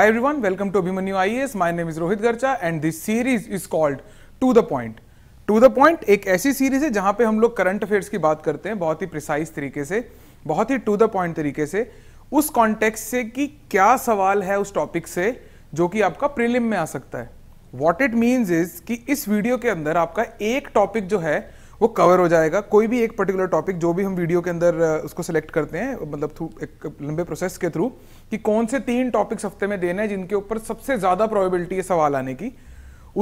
Hi everyone, welcome to Abhimanyu IAS. My name is Rohit Garcha and this series is called To the Point. To the point एक ऐसी series है जहां पे हम लोग current affairs की बात करते हैं बहुत ही प्रिसाइज तरीके से बहुत ही टू द पॉइंट तरीके से उस कॉन्टेक्स्ट से कि क्या सवाल है उस टॉपिक से जो कि आपका प्रीलिम में आ सकता है वॉट इट मीन्स इज कि इस वीडियो के अंदर आपका एक टॉपिक जो है वो कवर हो जाएगा कोई भी एक पर्टिकुलर टॉपिक जो भी हम वीडियो के अंदर उसको सिलेक्ट करते हैं मतलब थ्रू एक लंबे प्रोसेस के थ्रू कि कौन से तीन टॉपिक्स हफ्ते में देने हैं जिनके ऊपर सबसे ज़्यादा प्रोबेबिलिटी है सवाल आने की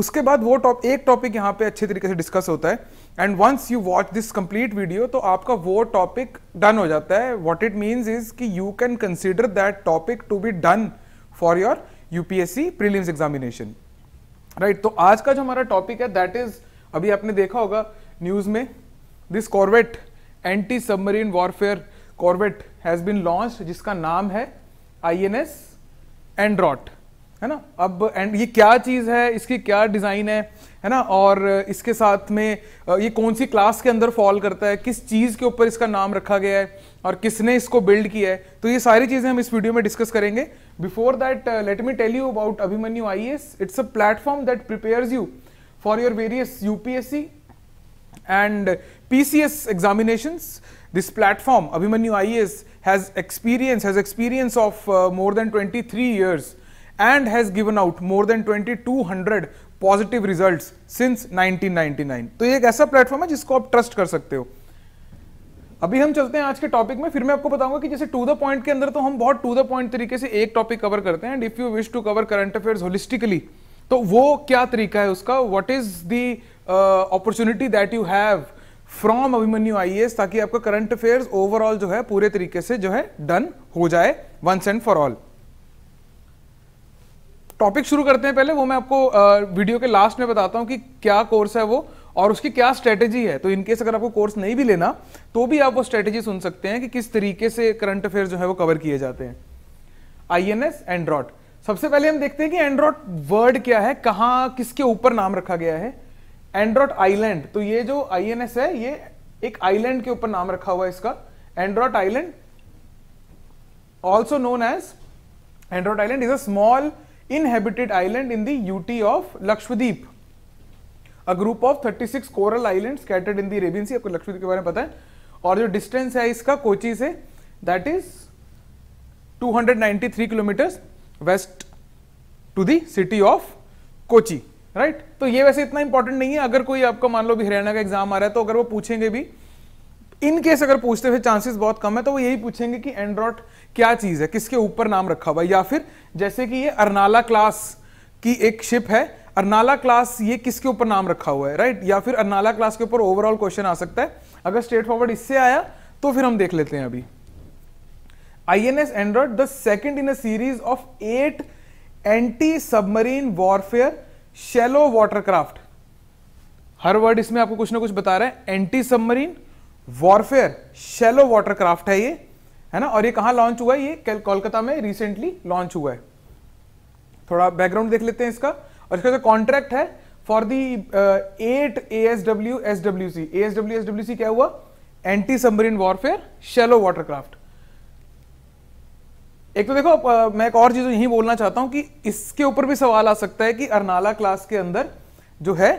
उसके बाद वो टॉप एक टॉपिक यहाँ पे अच्छे तरीके से डिस्कस होता है and once you watch this complete video तो आपका वो टॉपिक डन हो जाता है व्हाट इट मीन्स इज कि you can consider that topic to be done for your UPSC prelims examination right तो आज का जो हमारा टॉपिक है दैट इज अभी आपने देखा होगा न्यूज़ में this corvette anti submarine warfare corvette has been launch जिसका नाम है आई एन एस एंड्रॉट है ना अब एंड ये क्या चीज़ है इसकी क्या डिज़ाइन है है ना और uh, इसके साथ में uh, ये कौन सी क्लास के अंदर फॉल करता है किस चीज़ के ऊपर इसका नाम रखा गया है और किसने इसको बिल्ड किया है तो ये सारी चीज़ें हम इस वीडियो में डिस्कस करेंगे before that let me tell you about Abhimanyu I S it's a platform that prepare you for your various UPSC and PCS examinations. This platform, Abhimanyu IAS, has experience has experience of uh, more than 23 years and has given out more than 2200 positive result since 1999 तो ये एक ऐसा platform है जिसको आप trust कर सकते हो अभी हम चलते हैं आज के टॉपिक में फिर मैं आपको बताऊंगा कि जैसे टू द पॉइंट के अंदर तो हम बहुत टू द पॉइंट तरीके से एक टॉपिक कवर करते हैं and if you wish to cover current affairs holistically तो वो क्या तरीका है उसका what is the opportunity that you have from Abhimanyu I ताकि आपका करंट अफेयर्स ओवरऑल जो है पूरे तरीके से जो है डन हो जाए once and for all topic शुरू करते हैं पहले वो मैं आपको वीडियो uh, के लास्ट में बताता हूं कि क्या कोर्स है वो और उसकी क्या स्ट्रेटेजी है तो इनकेस अगर आपको कोर्स नहीं भी लेना तो भी आप वो स्ट्रेटेजी सुन सकते हैं कि किस तरीके से करंट अफेयर जो है वो कवर किए जाते हैं आई एन एस एंड्रॉड सबसे पहले हम देखते हैं कि एंड्रॉड वर्ड क्या है कहाँ किसके ऊपर नाम रखा गया है एंड्रॉट आइलैंड तो ये जो एस है ये एक आइलैंड के ऊपर नाम रखा हुआ है इसका Androth island also known as Androth island is a small inhabited island in दूटी ऑफ Lakshadweep a group of thirty 36 coral island scattered in the Arabian Sea. आपको लक्ष्मीप के बारे में पता है और जो डिस्टेंस है इसका कोची से that is 293 kilometre west to दिटी सिटी ऑफ कोची राइट तो ये वैसे इतना इंपॉर्टेंट नहीं है अगर कोई आपका मान लो भी हरियाणा का एग्जाम आ रहा है तो अगर वो पूछेंगे भी इन केस अगर पूछते हुए चांसेस बहुत कम है तो वो यही पूछेंगे कि एंड्रॉट क्या चीज है किसके ऊपर नाम रखा हुआ है या फिर जैसे कि ये अरनाला क्लास की एक शिप है अरनाला क्लास ये किसके ऊपर नाम रखा हुआ है राइट या फिर अरनाला क्लास के ऊपर ओवरऑल क्वेश्चन आ सकता है अगर स्ट्रेट फॉरवर्ड इससे आया तो फिर हम देख लेते हैं अभी I N S Androth the second in a series of eight anti submarine warfare shallow watercraft हर वर्ड इसमें आपको कुछ ना कुछ बता रहा है anti submarine warfare shallow watercraft है ये है ना और ये कहां लॉन्च हुआ है ये कोलकाता में रिसेंटली लॉन्च हुआ है थोड़ा बैकग्राउंड देख लेते हैं इसका और इसका जो कॉन्ट्रैक्ट है for the eight A S W S W C A S W S W C क्या हुआ anti submarine warfare shallow watercraft एक तो देखो मैं एक और चीज यही बोलना चाहता हूं कि इसके ऊपर भी सवाल आ सकता है कि अरनाला क्लास के अंदर जो है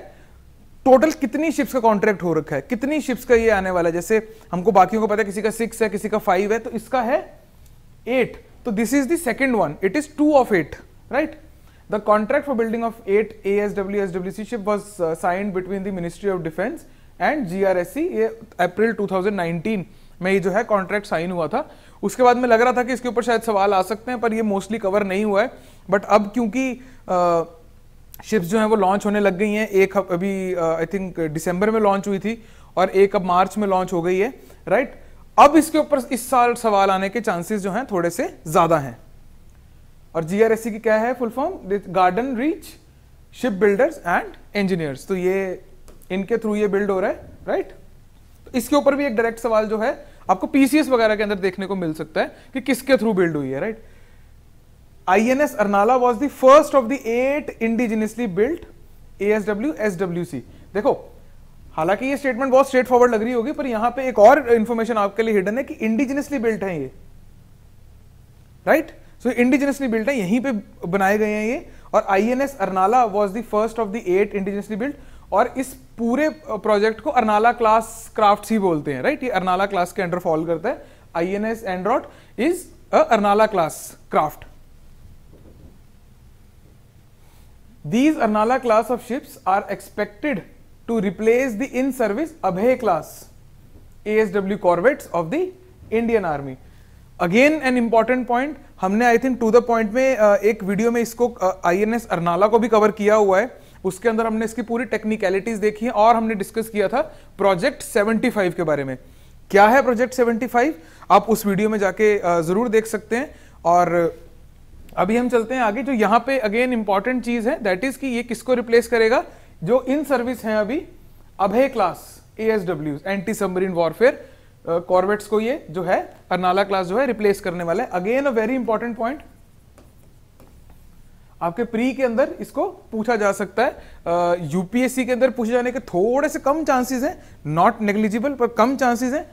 टोटल कितनी शिप्स का कॉन्ट्रैक्ट हो रखा है कितनी शिप्स का ये आने वाला है जैसे हमको बाकियों को पता है किसी का सिक्स है किसी का फाइव है तो इसका है एट तो this is second one it is two of eight right the contract for building of eight A S W S W C ship was signed between the ministry of defence and G R S C ये April to में ये जो है contract sign हुआ था उसके बाद में लग रहा था कि इसके ऊपर शायद सवाल आ सकते हैं पर ये मोस्टली कवर नहीं हुआ है बट अब क्योंकि शिप्स जो हैं वो लॉन्च होने लग गई हैं एक अभी आई थिंक दिसंबर में लॉन्च हुई थी और एक अब मार्च में लॉन्च हो गई है राइट right? अब इसके ऊपर इस साल सवाल आने के चांसेस जो हैं थोड़े से ज्यादा हैं और जीआरएससी की क्या है full form Garden Reach ship builders and engineers तो ये इनके थ्रू ये बिल्ड हो रहा है राइट right? तो इसके ऊपर भी एक डायरेक्ट सवाल जो है आपको पीसीएस वगैरह के अंदर देखने को मिल सकता है कि किसके थ्रू बिल्ड हुई है right I N S Arnala was the first of the eight indigenously built W C देखो हालांकि ये स्टेटमेंट बहुत स्ट्रेट फॉरवर्ड लग रही होगी पर यहां पे एक और इंफॉर्मेशन आपके लिए हिडन है कि इंडिजिनियसली बिल्ट है ये राइट सो इंडिजिनियसली बिल्ट है यहीं पे बनाए गए हैं ये और I N S Arnala was the first of the eight indigenously built और इस पूरे प्रोजेक्ट को अरनाला क्लास क्राफ्ट ही बोलते हैं राइट ये अरनाला क्लास के अंडर फॉल करता है I N S Androth is Arnala class craft these class of ships are expected to replace the in service Abhay class A S W corvette of the Indian army again an important point हमने I think to the point में एक video में इसको आई N S Arnala को भी cover किया हुआ है उसके अंदर हमने इसकी पूरी टेक्निकलिटीज देखी है और हमने डिस्कस किया था प्रोजेक्ट 75 के बारे में क्या है प्रोजेक्ट 75 आप उस वीडियो में जाके जरूर देख सकते हैं और अभी हम चलते हैं आगे जो यहां पे अगेन इंपॉर्टेंट चीज है दैट इज कि ये किसको रिप्लेस करेगा जो इन सर्विस है अभी Abhay class A anti submarine warfare कॉर्बेट्स को ये जो है अरनाला क्लास जो है रिप्लेस करने वाला है again a very important point आपके प्री के अंदर इसको पूछा जा सकता है यूपीएससी के अंदर पूछे जाने के थोड़े से कम चांसेस हैं नॉट नेग्लिजिबल पर कम चांसेस हैं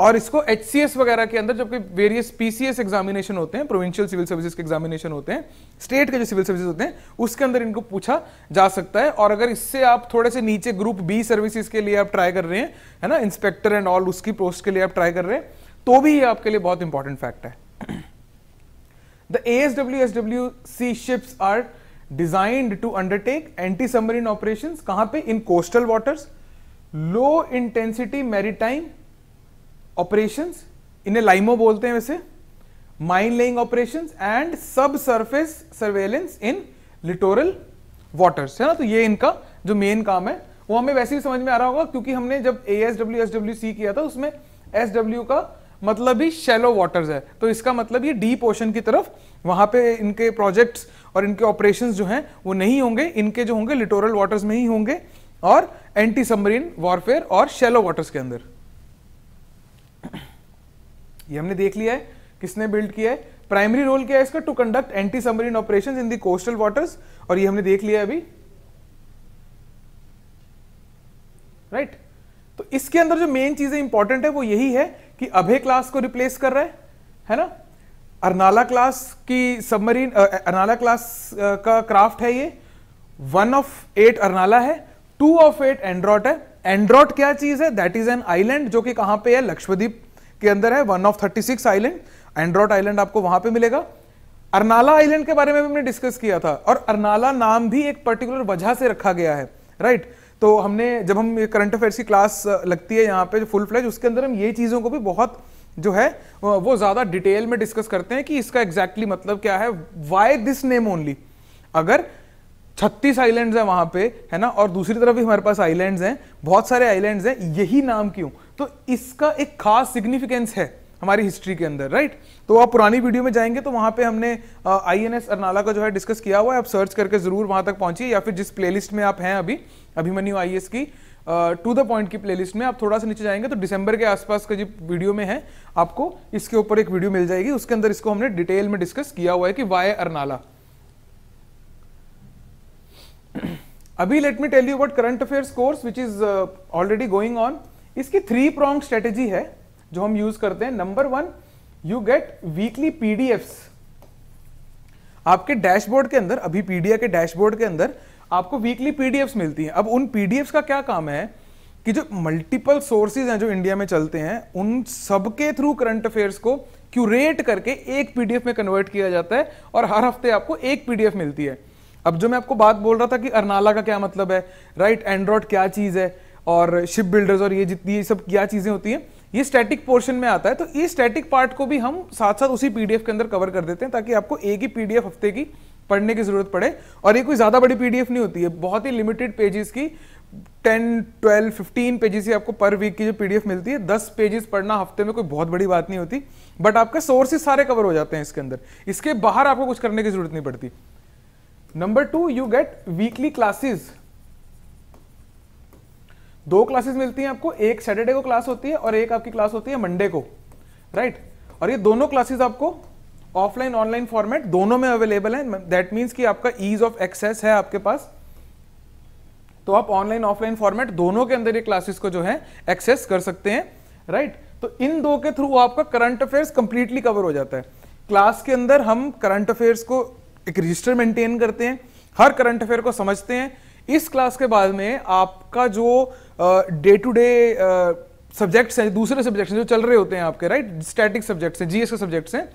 और इसको एच वगैरह के अंदर जबकि वेरियस पीसीएस एग्जामिनेशन होते हैं प्रोविंशियल सिविल सर्विसेज के एग्जामिनेशन होते हैं स्टेट के जो सिविल सर्विसेज होते हैं उसके अंदर इनको पूछा जा सकता है और अगर इससे आप थोड़े से नीचे ग्रुप बी सर्विसेज के लिए आप ट्राई कर रहे हैं है ना इंस्पेक्टर एंड ऑल उसकी पोस्ट के लिए आप ट्राई कर रहे हैं तो भी ये आपके लिए बहुत इंपॉर्टेंट फैक्ट है The ASWSWC ships are designed to undertake anti-submarine operations कहां पे in coastal waters, low intensity maritime operations, इन्हें लाइमो बोलते हैं वैसे mine laying operation and sub surface surveillance in littoral waters है ना तो ये इनका जो मेन काम है वो हमें वैसे भी समझ में आ रहा होगा क्योंकि हमने जब A S W S W C किया था उसमें एस डब्ल्यू का मतलब ही शेलो वाटर्स है तो इसका मतलब ये डीप ओशन की तरफ वहां पे इनके प्रोजेक्ट्स और इनके ऑपरेशन जो हैं वो नहीं होंगे इनके जो होंगे लिटोरल वाटर्स में ही होंगे और एंटी सबमरीन वॉरफेयर और शेलो वाटर्स के अंदर ये हमने देख लिया है किसने बिल्ड किया है प्राइमरी रोल क्या है इसका to conduct anti submarine operations in the coastal waters और ये हमने देख लिया अभी राइट right? तो इसके अंदर जो मेन चीजें इंपॉर्टेंट है वो यही है कि अभय क्लास को रिप्लेस कर रहा है है ना अरनाला क्लास की सबमरीन अरनाला क्लास का क्राफ्ट है ये वन ऑफ एट अरनाला है टू ऑफ एट एंड्रॉट है एंड्रॉट क्या चीज है दैट इज एन आइलैंड जो कि कहां पे है लक्ष्मीप के अंदर है one of thirty six island Androth island आपको वहां पे मिलेगा अरनाला आइलैंड के बारे में भी हमने डिस्कस किया था और अरनाला नाम भी एक पर्टिकुलर वजह से रखा गया है राइट right? तो हमने जब हम ये करंट अफेयर्स की क्लास लगती है यहाँ पे जो फुल फ्लैज उसके अंदर हम ये चीज़ों को भी बहुत जो है वो ज़्यादा डिटेल में डिस्कस करते हैं कि इसका एग्जैक्टली exactly मतलब क्या है वाई दिस नेम ओनली अगर छत्तीस आइलैंड्स हैं वहाँ पे है ना और दूसरी तरफ भी हमारे पास आइलैंड्स हैं बहुत सारे आइलैंड्स हैं यही नाम क्यों तो इसका एक खास सिग्निफिकेंस है हमारी हिस्ट्री के अंदर राइट तो आप पुरानी वीडियो में जाएंगे तो वहां पे हमने आई एन एस अरनाला का जो है डिस्कस किया हुआ है आप सर्च करके जरूर वहां तक पहुंचिए या फिर जिस प्लेलिस्ट में आप हैं अभी अभिमन्यू आई की टू द पॉइंट की प्लेलिस्ट में आप थोड़ा सा नीचे जाएंगे तो दिसंबर के आसपास का जो वीडियो में है आपको इसके ऊपर एक वीडियो मिल जाएगी उसके अंदर इसको हमने डिटेल में डिस्कस किया हुआ है कि वाई अरनाला अभी let me tell you about current affairs course which is already going on इसकी थ्री प्रॉन्ग स्ट्रेटेजी है जो हम यूज करते हैं number one you get weekly PDFs आपके डैशबोर्ड के अंदर अभी पीडीए के डैशबोर्ड के अंदर आपको वीकली पीडीएफ्स मिलती हैं अब उन पीडीएफ्स का क्या काम है कि जो मल्टीपल सोर्सेज हैं जो इंडिया में चलते हैं उन सबके थ्रू करंट अफेयर्स को क्यूरेट करके एक पीडीएफ में कन्वर्ट किया जाता है और हर हफ्ते आपको एक पीडीएफ मिलती है अब जो मैं आपको बात बोल रहा था कि अरनाला का क्या मतलब है राइट एंड्रॉइड क्या चीज़ है और शिप बिल्डर्स और ये जितनी ये सब क्या चीज़ें होती हैं ये स्टैटिक पोर्शन में आता है तो इस स्टैटिक पार्ट को भी हम साथ साथ उसी पीडीएफ के अंदर कवर कर देते हैं ताकि आपको एक ही पीडीएफ हफ्ते की पढ़ने की जरूरत पड़े और ये कोई ज्यादा बड़ी पीडीएफ नहीं होती है बहुत ही लिमिटेड पेजेस की 10, 12, 15 पेजेस ही आपको पर वीक की जो पीडीएफ मिलती है 10 पेजेस पढ़ना हफ्ते में कोई बहुत बड़ी बात नहीं होती बट आपके सोर्सेस सारे कवर हो जाते हैं इसके अंदर इसके बाहर आपको कुछ करने की जरूरत नहीं पड़ती number two you get weekly classes दो क्लासेस मिलती हैं आपको एक सैटरडे को क्लास होती है और एक आपकी क्लास होती है मंडे को राइट right? और ये दोनों क्लासेस आपको ऑफलाइन ऑनलाइन फॉर्मेट दोनों में अवेलेबल है दैट मीन्स कि आपका ईज ऑफ एक्सेस है आपके पास तो आप ऑनलाइन ऑफलाइन फॉर्मेट दोनों के अंदर ये क्लासेस को जो है एक्सेस कर सकते हैं राइट right? तो इन दो के थ्रू आपका करंट अफेयर्स कंप्लीटली कवर हो जाता है क्लास के अंदर हम करंट अफेयर्स को एक रजिस्टर मेंटेन करते हैं हर करंट अफेयर को समझते हैं इस क्लास के बाद में आपका जो डे टू डे सब्जेक्ट्स हैं दूसरे सब्जेक्ट्स हैं जो चल रहे होते हैं आपके राइट स्टैटिक सब्जेक्ट्स हैं जीएस के सब्जेक्ट्स हैं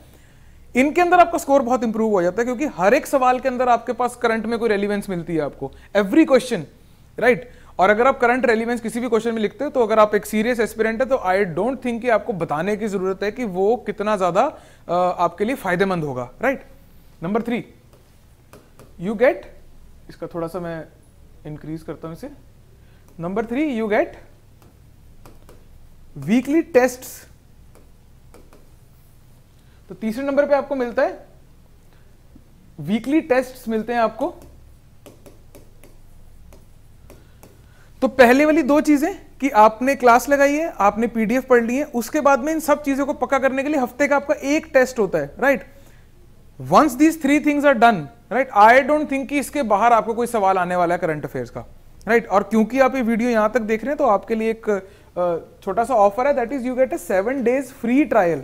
इनके अंदर आपका स्कोर बहुत इंप्रूव हो जाता है क्योंकि हर एक सवाल के अंदर आपके पास करंट में कोई रेलिवेंस मिलती है आपको एवरी क्वेश्चन राइट और अगर आप करंट रेलिवेंस किसी भी क्वेश्चन में लिखते हो तो अगर आप एक सीरियस एस्पिरेंट है तो आई डोंट थिंक कि आपको बताने की जरूरत है कि वो कितना ज्यादा आपके लिए फायदेमंद होगा right number three you get इसका थोड़ा सा मैं इंक्रीज करता हूं इसे number three you get weekly test तो तीसरे नंबर पे आपको मिलता है वीकली टेस्ट मिलते हैं आपको तो पहले वाली दो चीजें कि आपने क्लास लगाई है आपने पीडीएफ पढ़ ली है उसके बाद में इन सब चीजों को पक्का करने के लिए हफ्ते का आपका एक टेस्ट होता है right once these three things are done right I don't think कि इसके बाहर आपको कोई सवाल आने वाला है करंट अफेयर्स का राइट right? और क्योंकि आप ये वीडियो यहां तक देख रहे हैं तो आपके लिए एक छोटा सा ऑफर है that is you get a seven days free trial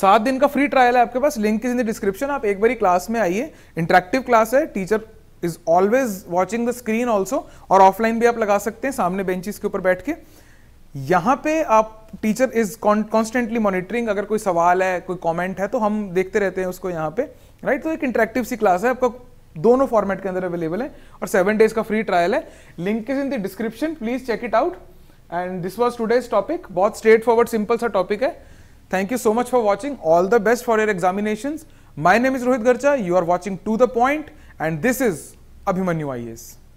सात दिन का फ्री ट्रायल है आपके पास link is in the description आप एक बार क्लास में आइए इंटरेक्टिव क्लास है teacher is always watching the screen also और ऑफलाइन भी आप लगा सकते हैं सामने बेंचेस के ऊपर बैठ के यहाँ पे आप टीचर इज कॉन्स्टेंटली मॉनिटरिंग अगर कोई सवाल है कोई कमेंट है तो हम देखते रहते हैं उसको यहाँ पे राइट right? तो एक इंटरेक्टिव सी क्लास है आपका दोनों फॉर्मेट के अंदर अवेलेबल है और सेवन डेज का फ्री ट्रायल है link is in the description please check it out and this was today's topic बहुत स्ट्रेट फॉरवर्ड सिंपल सा टॉपिक है thank you so much for watching all the best for your examination my name is Rohit Garcha you are watching to the point and this is Abhimanyu I